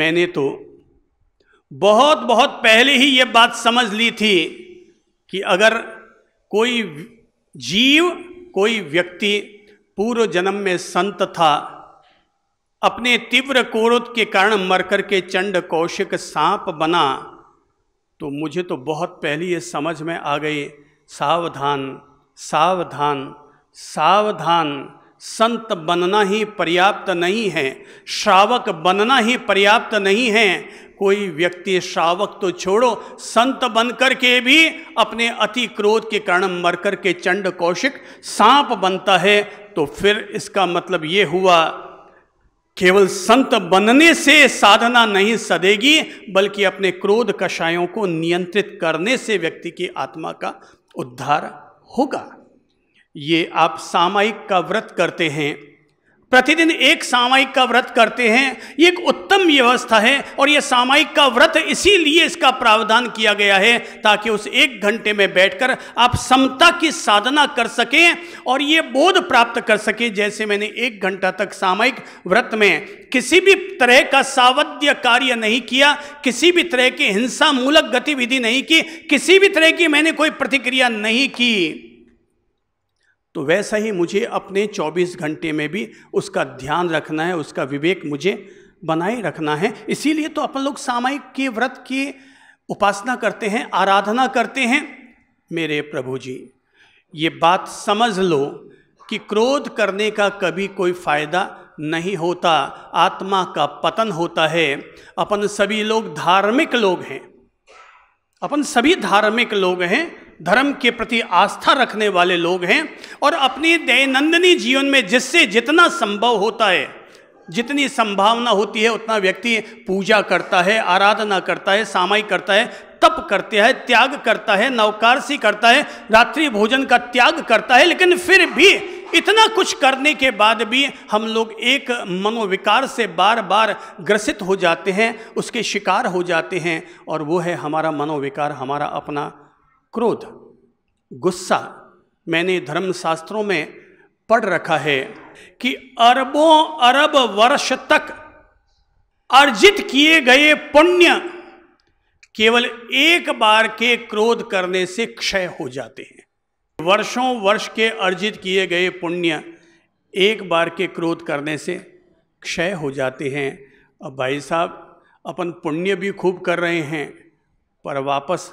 मैंने तो बहुत बहुत पहले ही ये बात समझ ली थी कि अगर कोई जीव कोई व्यक्ति पूर्व जन्म में संत था अपने तीव्र क्रोध के कारण मरकर के चंड कौशिक सांप बना तो मुझे तो बहुत पहले ये समझ में आ गई सावधान सावधान सावधान संत बनना ही पर्याप्त नहीं है श्रावक बनना ही पर्याप्त नहीं है कोई व्यक्ति श्रावक तो छोड़ो संत बनकर के भी अपने अति क्रोध के कारण मरकर के चंड कौशिक सांप बनता है तो फिर इसका मतलब ये हुआ केवल संत बनने से साधना नहीं सदेगी बल्कि अपने क्रोध कषायों को नियंत्रित करने से व्यक्ति की आत्मा का उद्धार होगा ये आप सामायिक का व्रत करते हैं प्रतिदिन एक सामायिक का व्रत करते हैं ये एक उत्तम व्यवस्था है और ये सामायिक का व्रत इसीलिए इसका प्रावधान किया गया है ताकि उस एक घंटे में बैठकर आप समता की साधना कर सकें और ये बोध प्राप्त कर सकें जैसे मैंने एक घंटा तक सामायिक व्रत में किसी भी तरह का सावध्य कार्य नहीं किया किसी भी तरह की हिंसा मूलक गतिविधि नहीं की किसी भी तरह की मैंने कोई प्रतिक्रिया नहीं की तो वैसा ही मुझे अपने 24 घंटे में भी उसका ध्यान रखना है उसका विवेक मुझे बनाए रखना है इसीलिए तो अपन लोग सामायिक के व्रत की उपासना करते हैं आराधना करते हैं मेरे प्रभु जी ये बात समझ लो कि क्रोध करने का कभी कोई फ़ायदा नहीं होता आत्मा का पतन होता है अपन सभी लोग धार्मिक लोग हैं अपन सभी धार्मिक लोग हैं धर्म के प्रति आस्था रखने वाले लोग हैं और अपनी दैनंदिनी जीवन में जिससे जितना संभव होता है जितनी संभावना होती है उतना व्यक्ति पूजा करता है आराधना करता है सामाई करता है तप करते हैं त्याग करता है नवकारसी करता है रात्रि भोजन का त्याग करता है लेकिन फिर भी इतना कुछ करने के बाद भी हम लोग एक मनोविकार से बार बार ग्रसित हो जाते हैं उसके शिकार हो जाते हैं और वो है हमारा मनोविकार हमारा अपना क्रोध गुस्सा मैंने धर्मशास्त्रों में पढ़ रखा है कि अरबों अरब वर्ष तक अर्जित किए गए पुण्य केवल एक बार के क्रोध करने से क्षय हो जाते हैं वर्षों वर्ष के अर्जित किए गए पुण्य एक बार के क्रोध करने से क्षय हो जाते हैं अब भाई साहब अपन पुण्य भी खूब कर रहे हैं पर वापस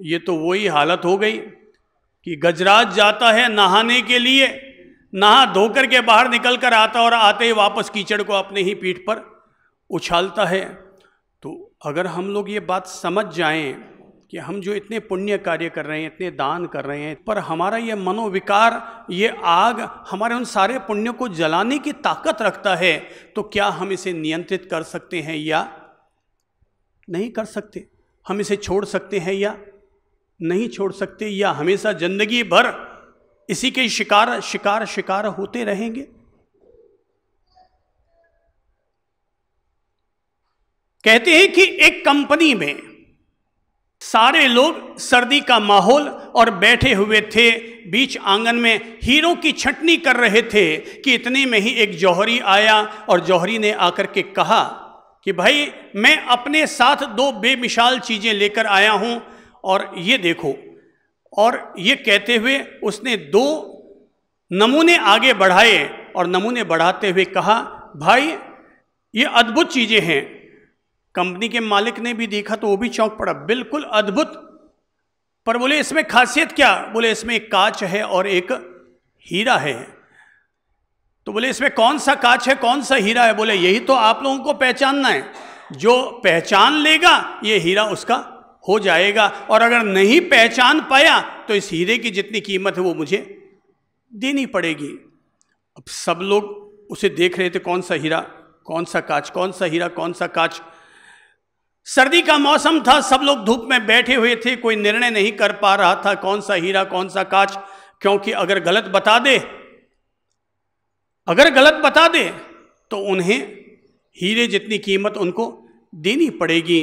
ये तो वही हालत हो गई कि गजराज जाता है नहाने के लिए नहा धोकर के बाहर निकल कर आता और आते ही वापस कीचड़ को अपने ही पीठ पर उछालता है तो अगर हम लोग ये बात समझ जाएं कि हम जो इतने पुण्य कार्य कर रहे हैं इतने दान कर रहे हैं पर हमारा ये मनोविकार ये आग हमारे उन सारे पुण्य को जलाने की ताकत रखता है तो क्या हम इसे नियंत्रित कर सकते हैं या नहीं कर सकते हम इसे छोड़ सकते हैं या नहीं छोड़ सकते या हमेशा जिंदगी भर इसी के शिकार शिकार शिकार होते रहेंगे कहते हैं कि एक कंपनी में सारे लोग सर्दी का माहौल और बैठे हुए थे बीच आंगन में हीरो की छटनी कर रहे थे कि इतने में ही एक जौहरी आया और जौहरी ने आकर के कहा कि भाई मैं अपने साथ दो बेमिसाल चीज़ें लेकर आया हूं और ये देखो और ये कहते हुए उसने दो नमूने आगे बढ़ाए और नमूने बढ़ाते हुए कहा भाई ये अद्भुत चीज़ें हैं कंपनी के मालिक ने भी देखा तो वो भी चौंक पड़ा बिल्कुल अद्भुत पर बोले इसमें खासियत क्या बोले इसमें एक कांच है और एक हीरा है तो बोले इसमें कौन सा कांच है कौन सा हीरा है बोले यही तो आप लोगों को पहचानना है जो पहचान लेगा ये हीरा उसका हो जाएगा और अगर नहीं पहचान पाया तो इस हीरे की जितनी कीमत है वो मुझे देनी पड़ेगी अब सब लोग उसे देख रहे थे कौन सा हीरा कौन सा काच कौन सा हीरा कौन सा काच सर्दी का मौसम था सब लोग धूप में बैठे हुए थे कोई निर्णय नहीं कर पा रहा था कौन सा हीरा कौन सा काच क्योंकि अगर गलत बता दे अगर गलत बता दे तो उन्हें हीरे जितनी कीमत उनको देनी पड़ेगी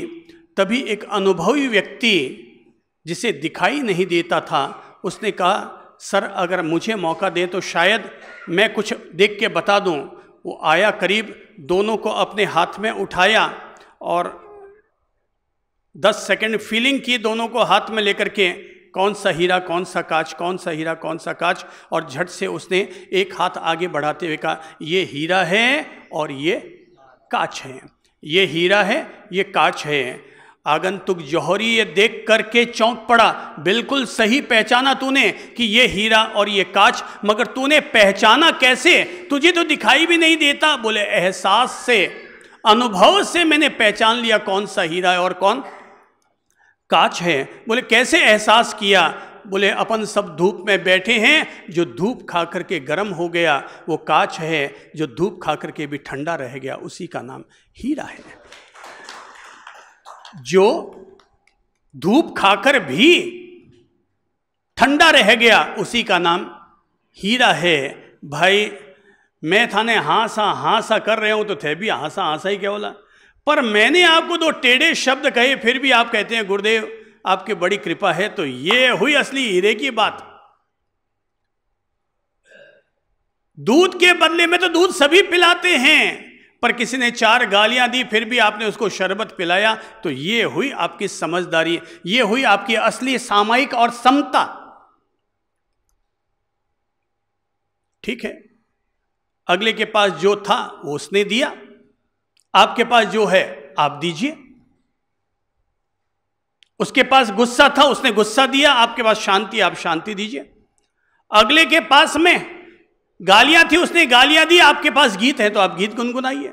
तभी एक अनुभवी व्यक्ति जिसे दिखाई नहीं देता था उसने कहा सर अगर मुझे मौका दें तो शायद मैं कुछ देख के बता दूं वो आया करीब दोनों को अपने हाथ में उठाया और दस सेकंड फीलिंग की दोनों को हाथ में लेकर के कौन सा हीरा कौन सा काच कौन सा हीरा कौन सा काच और झट से उसने एक हाथ आगे बढ़ाते हुए कहा ये हीरा है और ये काच है ये हीरा है ये काच है आगंतुक जौहरी ये देख करके चौंक पड़ा बिल्कुल सही पहचाना तूने कि ये हीरा और ये कांच मगर तूने पहचाना कैसे तुझे तो दिखाई भी नहीं देता बोले एहसास से अनुभव से मैंने पहचान लिया कौन सा हीरा है और कौन कांच है बोले कैसे एहसास किया बोले अपन सब धूप में बैठे हैं जो धूप खा करके गर्म हो गया वो कांच है जो धूप खा करके भी ठंडा रह गया उसी का नाम हीरा है जो धूप खाकर भी ठंडा रह गया उसी का नाम हीरा है भाई मैं थाने हाँसा हाँसा कर रहे हूँ तो थे भी हाँसा हाँसा ही क्या बोला पर मैंने आपको दो टेढ़े शब्द कहे फिर भी आप कहते हैं गुरुदेव आपकी बड़ी कृपा है तो ये हुई असली हीरे की बात दूध के बदले में तो दूध सभी पिलाते हैं पर किसी ने चार गालियां दी फिर भी आपने उसको शरबत पिलाया तो ये हुई आपकी समझदारी ये हुई आपकी असली सामायिक और समता ठीक है अगले के पास जो था वो उसने दिया आपके पास जो है आप दीजिए उसके पास गुस्सा था उसने गुस्सा दिया आपके पास शांति आप शांति दीजिए अगले के पास में गालियां थी उसने गालियां दी आपके पास गीत है तो आप गीत गुनगुनाइए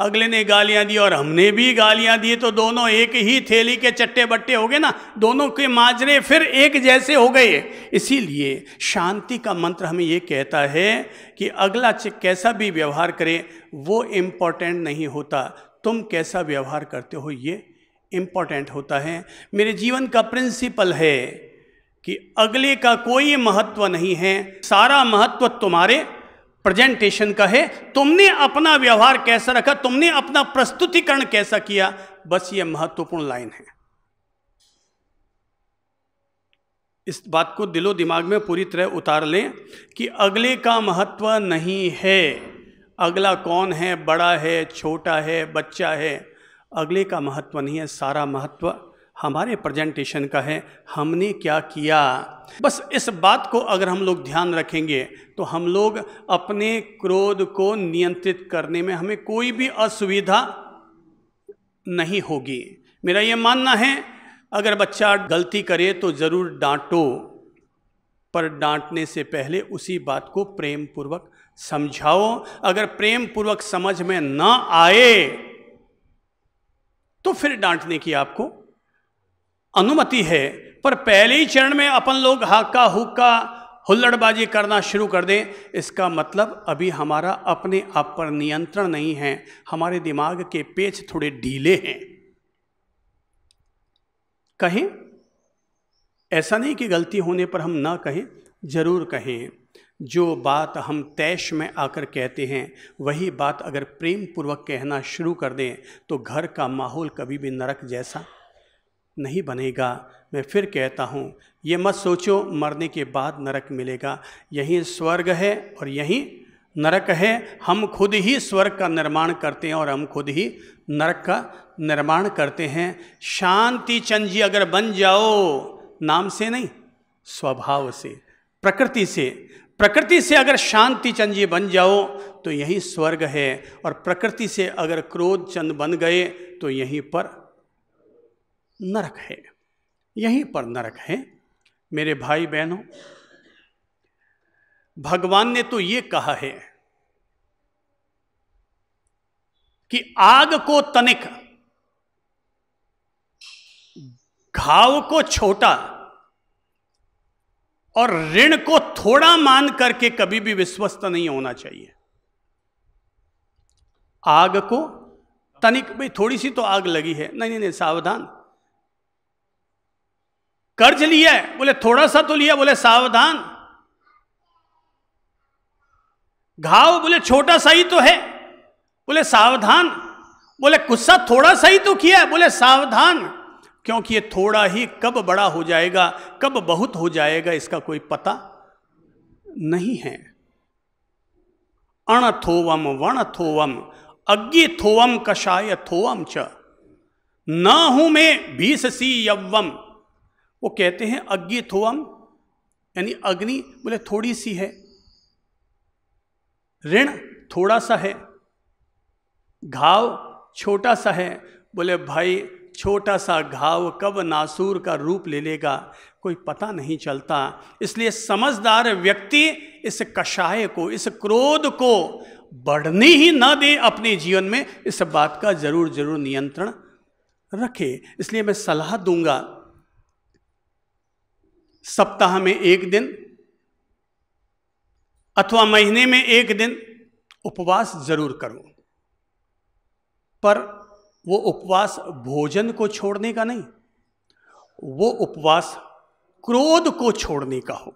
अगले ने गालियां दी और हमने भी गालियां दी तो दोनों एक ही थैली के चट्टे बट्टे हो गए ना दोनों के माजरे फिर एक जैसे हो गए इसीलिए शांति का मंत्र हमें ये कहता है कि अगला कैसा भी व्यवहार करे वो इम्पोर्टेंट नहीं होता तुम कैसा व्यवहार करते हो ये इम्पोर्टेंट होता है मेरे जीवन का प्रिंसिपल है कि अगले का कोई महत्व नहीं है सारा महत्व तुम्हारे प्रेजेंटेशन का है तुमने अपना व्यवहार कैसा रखा तुमने अपना प्रस्तुतिकरण कैसा किया बस ये महत्वपूर्ण लाइन है इस बात को दिलो दिमाग में पूरी तरह उतार लें कि अगले का महत्व नहीं है अगला कौन है बड़ा है छोटा है बच्चा है अगले का महत्व नहीं है सारा महत्व हमारे प्रेजेंटेशन का है हमने क्या किया बस इस बात को अगर हम लोग ध्यान रखेंगे तो हम लोग अपने क्रोध को नियंत्रित करने में हमें कोई भी असुविधा नहीं होगी मेरा ये मानना है अगर बच्चा गलती करे तो ज़रूर डांटो पर डांटने से पहले उसी बात को प्रेम पूर्वक समझाओ अगर प्रेम पूर्वक समझ में ना आए तो फिर डांटने की आपको अनुमति है पर पहले ही चरण में अपन लोग हाका हुक्का हुल्लड़बाजी करना शुरू कर दें इसका मतलब अभी हमारा अपने आप पर नियंत्रण नहीं है हमारे दिमाग के पेच थोड़े ढीले हैं कहें ऐसा नहीं कि गलती होने पर हम ना कहें ज़रूर कहें जो बात हम तैश में आकर कहते हैं वही बात अगर प्रेम पूर्वक कहना शुरू कर दें तो घर का माहौल कभी भी नरक जैसा नहीं बनेगा मैं फिर कहता हूँ ये मत सोचो मरने के बाद नरक मिलेगा यहीं स्वर्ग है और यहीं नरक है हम खुद ही स्वर्ग का निर्माण करते हैं और हम खुद ही नरक का निर्माण करते हैं शांति चंद जी अगर बन जाओ नाम से नहीं स्वभाव से प्रकृति से प्रकृति से अगर शांति चंद जी बन जाओ तो यही स्वर्ग है और प्रकृति से अगर क्रोध चंद बन गए तो यहीं पर नरक है यहीं पर नरक है मेरे भाई बहनों भगवान ने तो ये कहा है कि आग को तनिक घाव को छोटा और ऋण को थोड़ा मान करके कभी भी विश्वस्त नहीं होना चाहिए आग को तनिक भाई थोड़ी सी तो आग लगी है नहीं नहीं नहीं सावधान कर्ज लिया है बोले थोड़ा सा तो लिया बोले सावधान घाव बोले छोटा सा ही तो है बोले सावधान बोले गुस्सा थोड़ा सा ही तो किया बोले सावधान क्योंकि ये थोड़ा ही कब बड़ा हो जाएगा कब बहुत हो जाएगा इसका कोई पता नहीं है अण थोवम अग्नि थोवम कषाय थोवम च न हूं मैं सी यवम वो कहते हैं अज्ञे थोअम यानी अग्नि बोले थोड़ी सी है ऋण थोड़ा सा है घाव छोटा सा है बोले भाई छोटा सा घाव कब नासूर का रूप ले लेगा कोई पता नहीं चलता इसलिए समझदार व्यक्ति इस कषाय को इस क्रोध को बढ़ने ही ना दे अपने जीवन में इस बात का ज़रूर ज़रूर नियंत्रण रखे इसलिए मैं सलाह दूंगा सप्ताह में एक दिन अथवा महीने में एक दिन उपवास जरूर करो पर वो उपवास भोजन को छोड़ने का नहीं वो उपवास क्रोध को छोड़ने का हो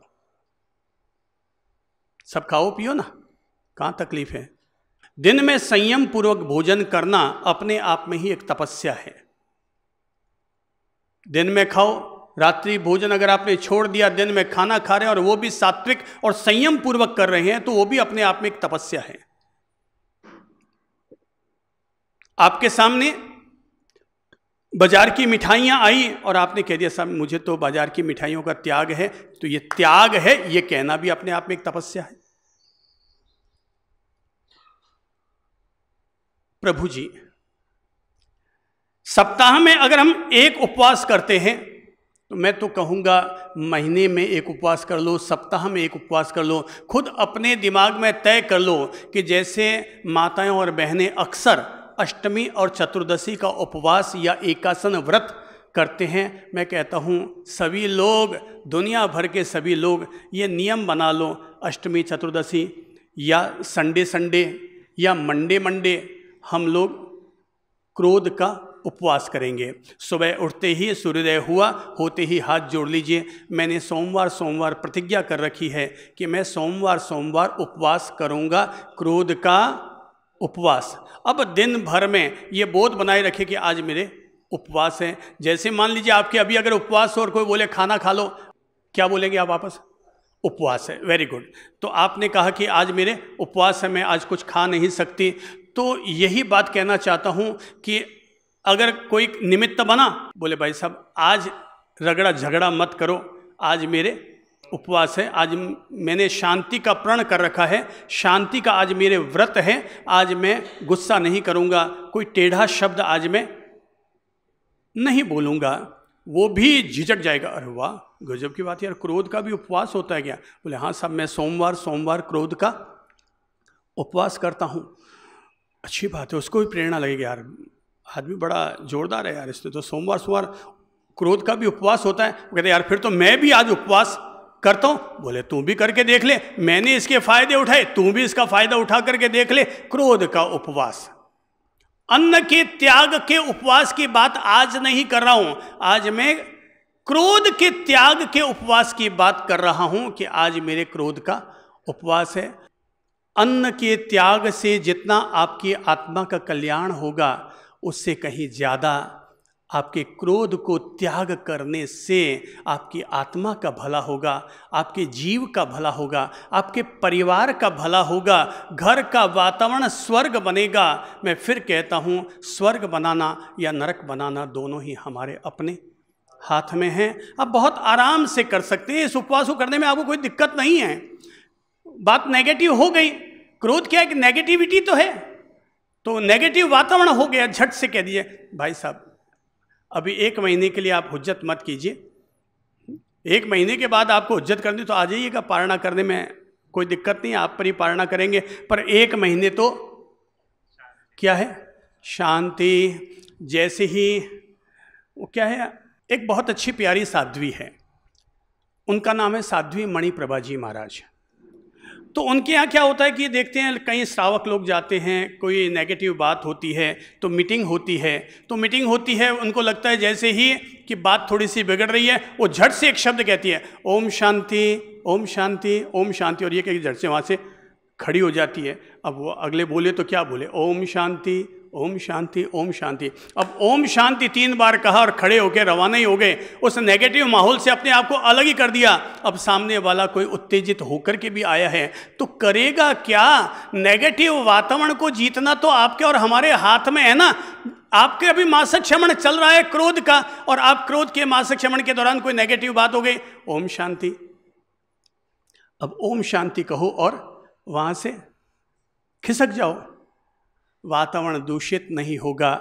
सब खाओ पियो ना कहाँ तकलीफ है दिन में संयम पूर्वक भोजन करना अपने आप में ही एक तपस्या है दिन में खाओ रात्रि भोजन अगर आपने छोड़ दिया दिन में खाना खा रहे हैं और वो भी सात्विक और संयम पूर्वक कर रहे हैं तो वो भी अपने आप में एक तपस्या है आपके सामने बाजार की मिठाइयां आई और आपने कह दिया साहब मुझे तो बाजार की मिठाइयों का त्याग है तो ये त्याग है ये कहना भी अपने आप में एक तपस्या है प्रभु जी सप्ताह में अगर हम एक उपवास करते हैं तो मैं तो कहूँगा महीने में एक उपवास कर लो सप्ताह में एक उपवास कर लो खुद अपने दिमाग में तय कर लो कि जैसे माताएं और बहनें अक्सर अष्टमी और चतुर्दशी का उपवास या एकासन व्रत करते हैं मैं कहता हूँ सभी लोग दुनिया भर के सभी लोग ये नियम बना लो अष्टमी चतुर्दशी या संडे संडे या मंडे मंडे हम लोग क्रोध का उपवास करेंगे सुबह उठते ही सूर्योदय हुआ होते ही हाथ जोड़ लीजिए मैंने सोमवार सोमवार प्रतिज्ञा कर रखी है कि मैं सोमवार सोमवार उपवास करूँगा क्रोध का उपवास अब दिन भर में ये बोध बनाए रखे कि आज मेरे उपवास हैं जैसे मान लीजिए आपके अभी अगर उपवास हो और कोई बोले खाना खा लो क्या बोलेंगे आप वापस उपवास है वेरी गुड तो आपने कहा कि आज मेरे उपवास है मैं आज कुछ खा नहीं सकती तो यही बात कहना चाहता हूँ कि अगर कोई निमित्त बना बोले भाई साहब आज रगड़ा झगड़ा मत करो आज मेरे उपवास है आज मैंने शांति का प्रण कर रखा है शांति का आज मेरे व्रत है आज मैं गुस्सा नहीं करूँगा कोई टेढ़ा शब्द आज मैं नहीं बोलूँगा वो भी झिझक जाएगा अरे वाह गजब की बात यार क्रोध का भी उपवास होता है क्या बोले हाँ साहब मैं सोमवार सोमवार क्रोध का उपवास करता हूँ अच्छी बात है उसको भी प्रेरणा लगेगी यार आदमी बड़ा जोरदार है यार इसने तो सोमवार सोमवार क्रोध का भी उपवास होता है वो कहते यार फिर तो मैं भी आज उपवास करता हूँ बोले तू भी करके देख ले मैंने इसके फायदे उठाए तू भी इसका फायदा उठा करके देख ले क्रोध का उपवास अन्न के त्याग के उपवास की बात आज नहीं कर रहा हूं आज मैं क्रोध के त्याग के उपवास की बात कर रहा हूं कि आज मेरे क्रोध का उपवास है अन्न के त्याग से जितना आपकी आत्मा का कल्याण होगा उससे कहीं ज़्यादा आपके क्रोध को त्याग करने से आपकी आत्मा का भला होगा आपके जीव का भला होगा आपके परिवार का भला होगा घर का वातावरण स्वर्ग बनेगा मैं फिर कहता हूँ स्वर्ग बनाना या नरक बनाना दोनों ही हमारे अपने हाथ में हैं आप बहुत आराम से कर सकते हैं इस उपवास को करने में आपको कोई दिक्कत नहीं है बात नेगेटिव हो गई क्रोध क्या है कि नेगेटिविटी तो है तो नेगेटिव वातावरण हो गया झट से कह दिए भाई साहब अभी एक महीने के लिए आप हुज्जत मत कीजिए एक महीने के बाद आपको हुज्जत करनी तो आ जाइएगा पारणा करने में कोई दिक्कत नहीं आप पर ही पारणा करेंगे पर एक महीने तो क्या है शांति जैसे ही वो क्या है एक बहुत अच्छी प्यारी साध्वी है उनका नाम है साध्वी मणि प्रभा महाराज तो उनके यहाँ क्या होता है कि देखते हैं कई श्रावक लोग जाते हैं कोई नेगेटिव बात होती है तो मीटिंग होती है तो मीटिंग होती है उनको लगता है जैसे ही कि बात थोड़ी सी बिगड़ रही है वो झट से एक शब्द कहती है ओम शांति ओम शांति ओम शांति और ये कहीं झट से वहाँ से खड़ी हो जाती है अब वो अगले बोले तो क्या बोले ओम शांति ओम शांति ओम शांति अब ओम शांति तीन बार कहा और खड़े होके रवाना ही हो गए उस नेगेटिव माहौल से अपने आप को अलग ही कर दिया अब सामने वाला कोई उत्तेजित होकर के भी आया है तो करेगा क्या नेगेटिव वातावरण को जीतना तो आपके और हमारे हाथ में है ना आपके अभी मासक क्षमण चल रहा है क्रोध का और आप क्रोध के मासक क्षमण के दौरान कोई नेगेटिव बात हो गई ओम शांति अब ओम शांति कहो और वहां से खिसक जाओ वातावरण दूषित नहीं होगा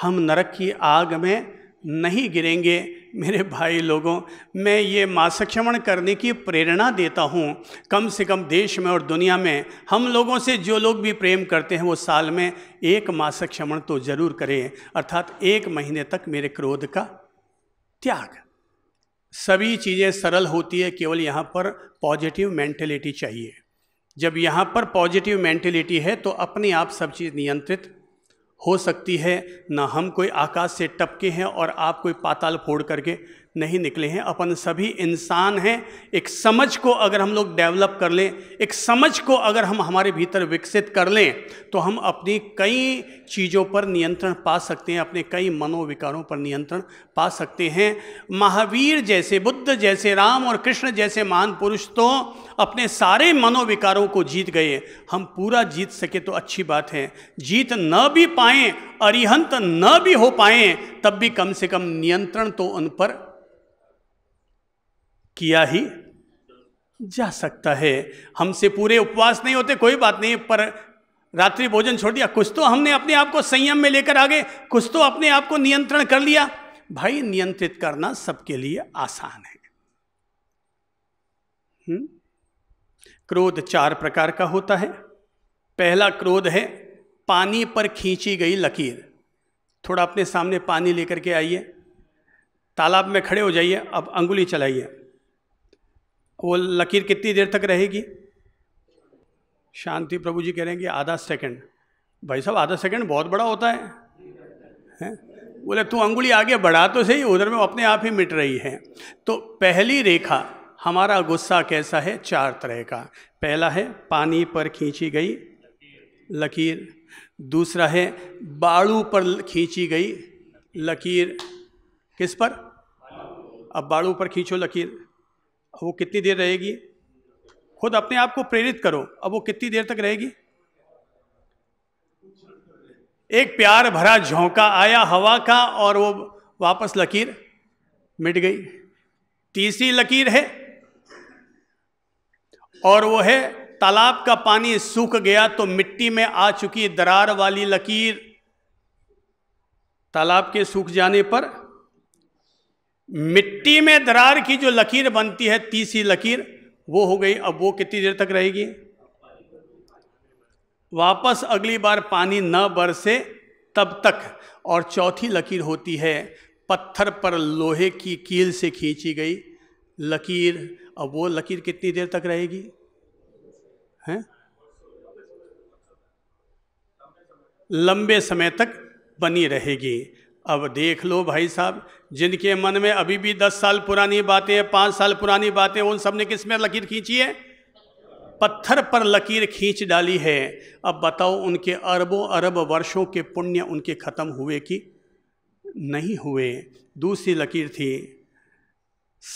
हम नरक की आग में नहीं गिरेंगे मेरे भाई लोगों मैं ये मासक्षमण करने की प्रेरणा देता हूँ कम से कम देश में और दुनिया में हम लोगों से जो लोग भी प्रेम करते हैं वो साल में एक मासक्षमण तो ज़रूर करें अर्थात एक महीने तक मेरे क्रोध का त्याग सभी चीज़ें सरल होती है केवल यहाँ पर पॉजिटिव मेंटेलिटी चाहिए जब यहाँ पर पॉजिटिव मेंटेलिटी है तो अपने आप सब चीज़ नियंत्रित हो सकती है ना हम कोई आकाश से टपके हैं और आप कोई पाताल फोड़ करके नहीं निकले हैं अपन सभी इंसान हैं एक समझ को अगर हम लोग डेवलप कर लें एक समझ को अगर हम हमारे भीतर विकसित कर लें तो हम अपनी कई चीज़ों पर नियंत्रण पा सकते हैं अपने कई मनोविकारों पर नियंत्रण पा सकते हैं महावीर जैसे बुद्ध जैसे राम और कृष्ण जैसे महान पुरुष तो अपने सारे मनोविकारों को जीत गए हम पूरा जीत सके तो अच्छी बात है जीत न भी पाएँ अरिहंत न भी हो पाएँ तब भी कम से कम नियंत्रण तो उन पर किया ही जा सकता है हमसे पूरे उपवास नहीं होते कोई बात नहीं पर रात्रि भोजन छोड़ दिया कुछ तो हमने अपने आप को संयम में लेकर आ गए कुछ तो अपने आप को नियंत्रण कर लिया भाई नियंत्रित करना सबके लिए आसान है हुँ? क्रोध चार प्रकार का होता है पहला क्रोध है पानी पर खींची गई लकीर थोड़ा अपने सामने पानी लेकर के आइए तालाब में खड़े हो जाइए अब अंगुली चलाइए वो लकीर कितनी देर तक रहेगी शांति प्रभु जी कह रहे हैं कि आधा सेकंड भाई साहब आधा सेकंड बहुत बड़ा होता है हैं बोले तू अंगुली आगे बढ़ा तो सही उधर में अपने आप ही मिट रही है तो पहली रेखा हमारा गुस्सा कैसा है चार तरह का पहला है पानी पर खींची गई लकीर दूसरा है बाड़ू पर खींची गई लकीर किस पर अब बाड़ू पर खींचो लकीर वो कितनी देर रहेगी खुद अपने आप को प्रेरित करो अब वो कितनी देर तक रहेगी एक प्यार भरा झोंका आया हवा का और वो वापस लकीर मिट गई तीसरी लकीर है और वो है तालाब का पानी सूख गया तो मिट्टी में आ चुकी दरार वाली लकीर तालाब के सूख जाने पर मिट्टी में दरार की जो लकीर बनती है तीसरी लकीर वो हो गई अब वो कितनी देर तक रहेगी वापस अगली बार पानी न बरसे तब तक और चौथी लकीर होती है पत्थर पर लोहे की कील से खींची गई लकीर अब वो लकीर कितनी देर तक रहेगी हैं लंबे समय तक बनी रहेगी अब देख लो भाई साहब जिनके मन में अभी भी दस साल पुरानी बातें पाँच साल पुरानी बातें उन सब ने किस में लकीर खींची है पत्थर पर लकीर खींच डाली है अब बताओ उनके अरबों अरब वर्षों के पुण्य उनके ख़त्म हुए कि नहीं हुए दूसरी लकीर थी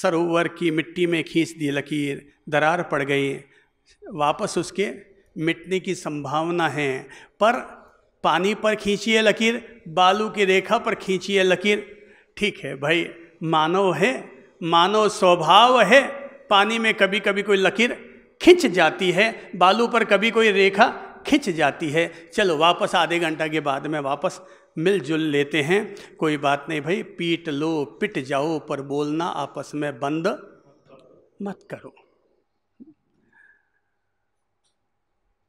सरोवर की मिट्टी में खींच दी लकीर दरार पड़ गई वापस उसके मिटने की संभावना है पर पानी पर खींचिए लकीर बालू की रेखा पर खींचिए लकीर ठीक है भाई मानव है मानव स्वभाव है पानी में कभी कभी कोई लकीर खींच जाती है बालू पर कभी कोई रेखा खींच जाती है चलो वापस आधे घंटा के बाद में वापस मिलजुल लेते हैं कोई बात नहीं भाई पीट लो पिट जाओ पर बोलना आपस में बंद मत करो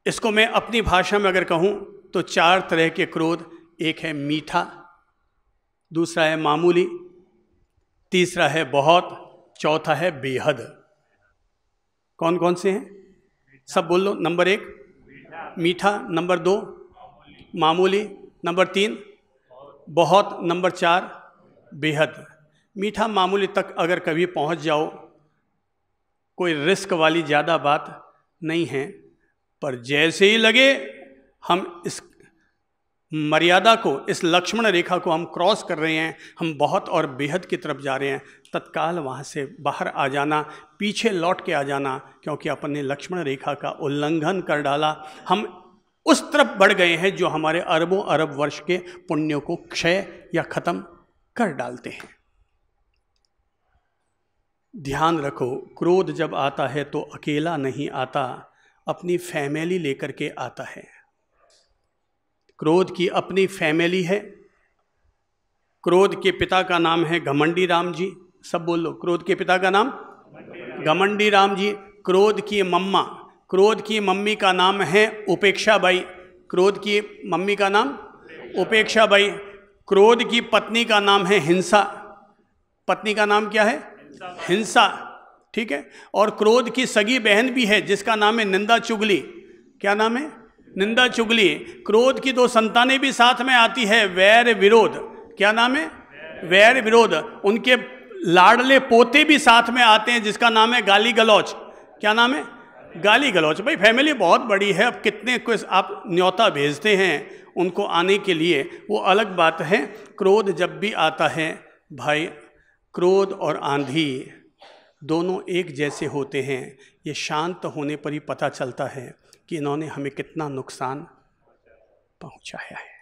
इसको मैं अपनी भाषा में अगर कहूँ तो चार तरह के क्रोध एक है मीठा दूसरा है मामूली तीसरा है बहुत चौथा है बेहद कौन कौन से हैं सब बोल लो नंबर एक मीठा नंबर दो मामूली नंबर तीन बहुत नंबर चार बेहद मीठा मामूली तक अगर कभी पहुंच जाओ कोई रिस्क वाली ज़्यादा बात नहीं है पर जैसे ही लगे हम इस मर्यादा को इस लक्ष्मण रेखा को हम क्रॉस कर रहे हैं हम बहुत और बेहद की तरफ जा रहे हैं तत्काल वहाँ से बाहर आ जाना पीछे लौट के आ जाना क्योंकि अपन ने लक्ष्मण रेखा का उल्लंघन कर डाला हम उस तरफ बढ़ गए हैं जो हमारे अरबों अरब वर्ष के पुण्यों को क्षय या खत्म कर डालते हैं ध्यान रखो क्रोध जब आता है तो अकेला नहीं आता अपनी फैमिली लेकर के आता है क्रोध की अपनी फैमिली है क्रोध के पिता का नाम है घमंडी राम जी सब बोल लो क्रोध के पिता का नाम घमंडी राम जी क्रोध की मम्मा क्रोध की मम्मी का नाम है उपेक्षा बाई क्रोध की मम्मी का नाम उपेक्षा बाई क्रोध की पत्नी का नाम है हिंसा पत्नी का नाम क्या है हिंसा ठीक है और क्रोध की सगी बहन भी है जिसका नाम है निंदा चुगली क्या नाम है निंदा चुगली क्रोध की दो संतानें भी साथ में आती है वैर विरोध क्या नाम है वैर विरोध उनके लाडले पोते भी साथ में आते हैं जिसका नाम है गाली गलौच क्या नाम है गाली गलौच भाई फैमिली बहुत बड़ी है अब कितने को आप न्योता भेजते हैं उनको आने के लिए वो अलग बात है क्रोध जब भी आता है भाई क्रोध और आंधी दोनों एक जैसे होते हैं ये शांत होने पर ही पता चलता है कि इन्होंने हमें कितना नुकसान पहुंचाया है